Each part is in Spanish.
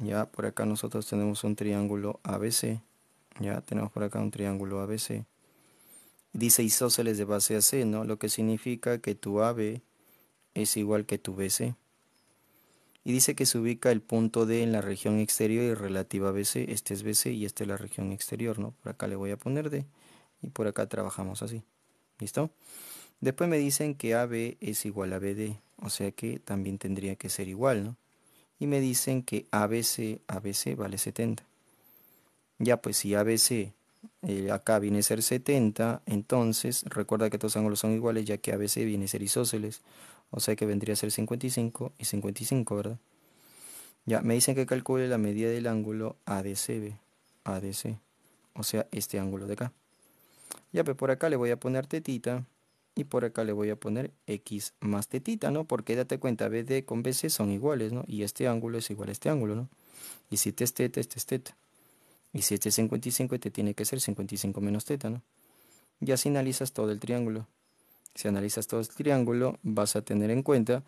Ya por acá nosotros tenemos un triángulo ABC. Ya tenemos por acá un triángulo ABC. Dice isósceles de base AC, ¿no? Lo que significa que tu AB es igual que tu BC. Y dice que se ubica el punto D en la región exterior y relativa a BC. Este es BC y esta es la región exterior, ¿no? Por acá le voy a poner D y por acá trabajamos así. ¿Listo? Después me dicen que AB es igual a BD, o sea que también tendría que ser igual, ¿no? y me dicen que ABC, ABC vale 70. Ya pues si ABC eh, acá viene a ser 70, entonces recuerda que estos ángulos son iguales ya que ABC viene a ser isósceles, o sea que vendría a ser 55 y 55, ¿verdad? Ya, me dicen que calcule la medida del ángulo ADCB, ADC, o sea, este ángulo de acá. Ya, pues por acá le voy a poner tetita y por acá le voy a poner x más tetita, ¿no? Porque date cuenta, BD con BC son iguales, ¿no? Y este ángulo es igual a este ángulo, ¿no? Y si este es teta, este es teta. Y si este es 55, este tiene que ser 55 menos teta, ¿no? Ya así analizas todo el triángulo. Si analizas todo el triángulo, vas a tener en cuenta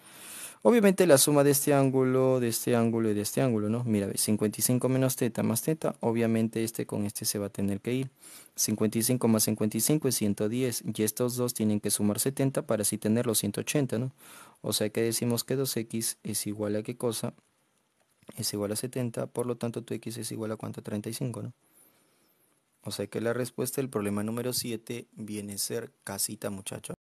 Obviamente la suma de este ángulo, de este ángulo y de este ángulo, ¿no? Mira, 55 menos teta más teta, obviamente este con este se va a tener que ir. 55 más 55 es 110 y estos dos tienen que sumar 70 para así tener los 180, ¿no? O sea que decimos que 2x es igual a qué cosa? Es igual a 70, por lo tanto tu x es igual a cuánto? 35, ¿no? O sea que la respuesta del problema número 7 viene a ser casita, muchachos.